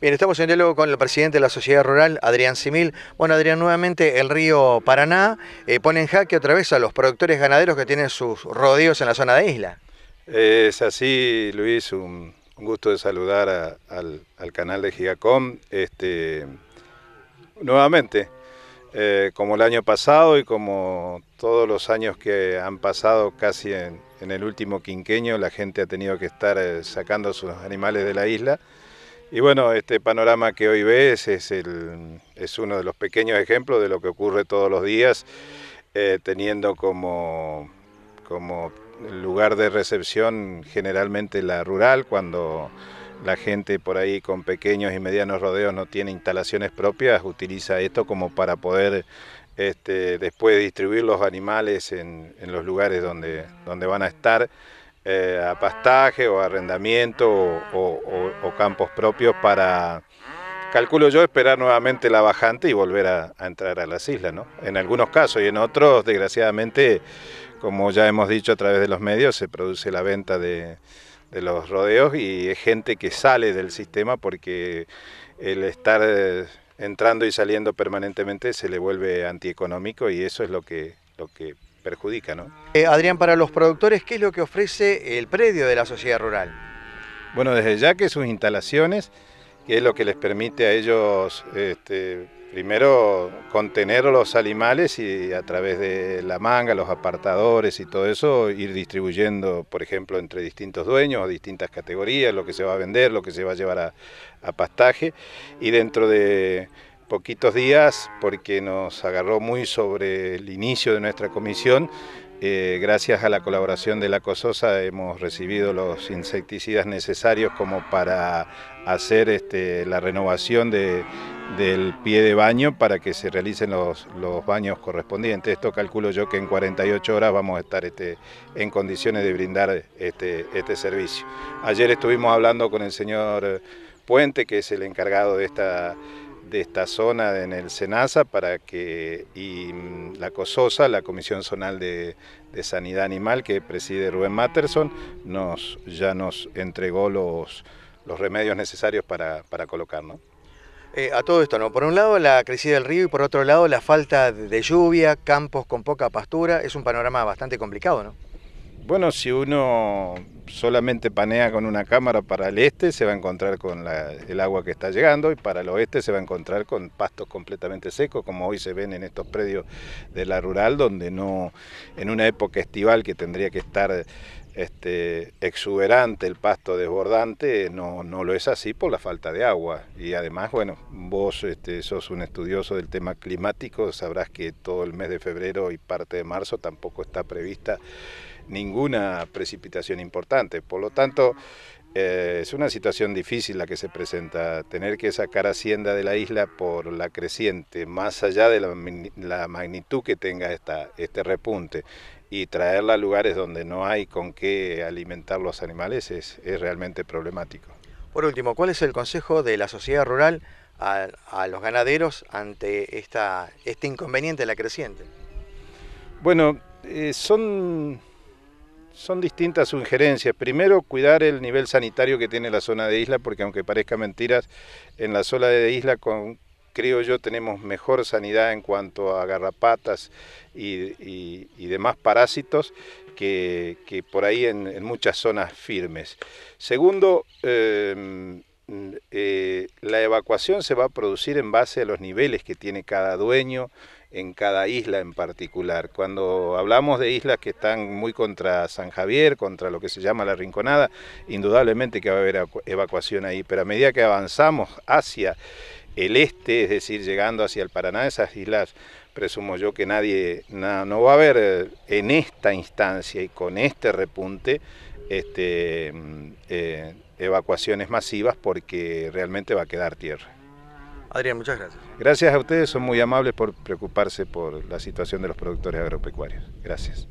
Bien, estamos en diálogo con el presidente de la Sociedad Rural, Adrián Simil. Bueno, Adrián, nuevamente el río Paraná eh, pone en jaque otra vez a los productores ganaderos que tienen sus rodeos en la zona de isla. es así, Luis, un, gusto de saludar al, canal de Gigacom. Este, nuevamente, eh, como el año pasado y como todos los años que han pasado casi en, el último quinqueño, la gente ha tenido que estar eh, sacando sus animales de la isla y bueno, este panorama que hoy ves es, es uno de los pequeños ejemplos de lo que ocurre todos los días, eh, teniendo como, lugar de recepción generalmente la rural, cuando la gente por ahí con pequeños y medianos rodeos no tiene instalaciones propias, utiliza esto como para poder este, después distribuir los animales en, los lugares donde, donde van a estar. Eh, a pastaje o arrendamiento o, campos propios para, calculo yo, esperar nuevamente la bajante y volver a, entrar a las islas, ¿no? En algunos casos y en otros, desgraciadamente, como ya hemos dicho a través de los medios, se produce la venta de, de los rodeos y es gente que sale del sistema porque el estar eh, entrando y saliendo permanentemente se le vuelve antieconómico y eso es lo que, lo que perjudica, eh, Adrián, para los productores, ¿qué es lo que ofrece el predio de la sociedad rural? Bueno, desde ya que sus instalaciones, que es lo que les permite a ellos este, primero contener los animales y a través de la manga, los apartadores y todo eso, ir distribuyendo, por ejemplo, entre distintos dueños, distintas categorías, lo que se va a vender, lo que se va a llevar a pastaje. Y dentro de poquitos días porque nos agarró muy sobre el inicio de nuestra comisión. Eh, gracias a la colaboración de la COSOSA hemos recibido los insecticidas necesarios como para hacer este, la renovación del pie de baño para que se realicen los, los, baños correspondientes. Esto calculo yo que en 48 horas vamos a estar este, en condiciones de brindar este, este servicio. Ayer estuvimos hablando con el señor Puente, que es el encargado de esta de esta zona en el SENASA para que, y mm, la COSOSA, la Comisión Zonal de, Sanidad Animal que preside Rubén Matterson, nos, ya nos entregó los, los remedios necesarios para, para colocarnos eh, a todo esto, ¿no? Por un lado la crecida del río y por otro lado la falta de lluvia, campos con poca pastura, es un panorama bastante complicado, ¿no? Bueno, si uno solamente panea con una cámara para el este, se va a encontrar con el agua que está llegando y para el oeste se va a encontrar con pastos completamente secos, como hoy se ven en estos predios de la rural, donde no, en una época estival que tendría que estar este, exuberante el pasto desbordante, no, lo es así por la falta de agua. Y además, bueno, vos este, sos un estudioso del tema climático, sabrás que todo el mes de febrero y parte de marzo tampoco está prevista ninguna precipitación importante. Por lo tanto, eh, es una situación difícil la que se presenta, tener que sacar Hacienda de la isla por la creciente, más allá de la, magnitud que tenga esta, este repunte, y traerla a lugares donde no hay con qué alimentar los animales es, realmente problemático. Por último, ¿cuál es el consejo de la sociedad rural a, los ganaderos ante esta, este inconveniente de la creciente? Bueno, eh, son son distintas sugerencias. Primero, cuidar el nivel sanitario que tiene la zona de isla, porque aunque parezca mentiras, en la zona de isla, con, creo yo, tenemos mejor sanidad en cuanto a garrapatas y, demás parásitos que, por ahí en, muchas zonas firmes. Segundo, em, eh, la evacuación se va a producir en base a los niveles que tiene cada dueño, en cada isla en particular. Cuando hablamos de islas que están muy contra San Javier, contra lo que se llama la Rinconada, indudablemente que va a haber evacuación ahí, pero a medida que avanzamos hacia el este, es decir, llegando hacia el Paraná, esas islas presumo yo que nadie, no va a haber eh, en esta instancia y con este repunte este, mm, eh, evacuaciones masivas porque realmente va a quedar tierra. Adrián, muchas gracias. Gracias a ustedes, son muy amables por preocuparse por la situación de los productores agropecuarios. Gracias.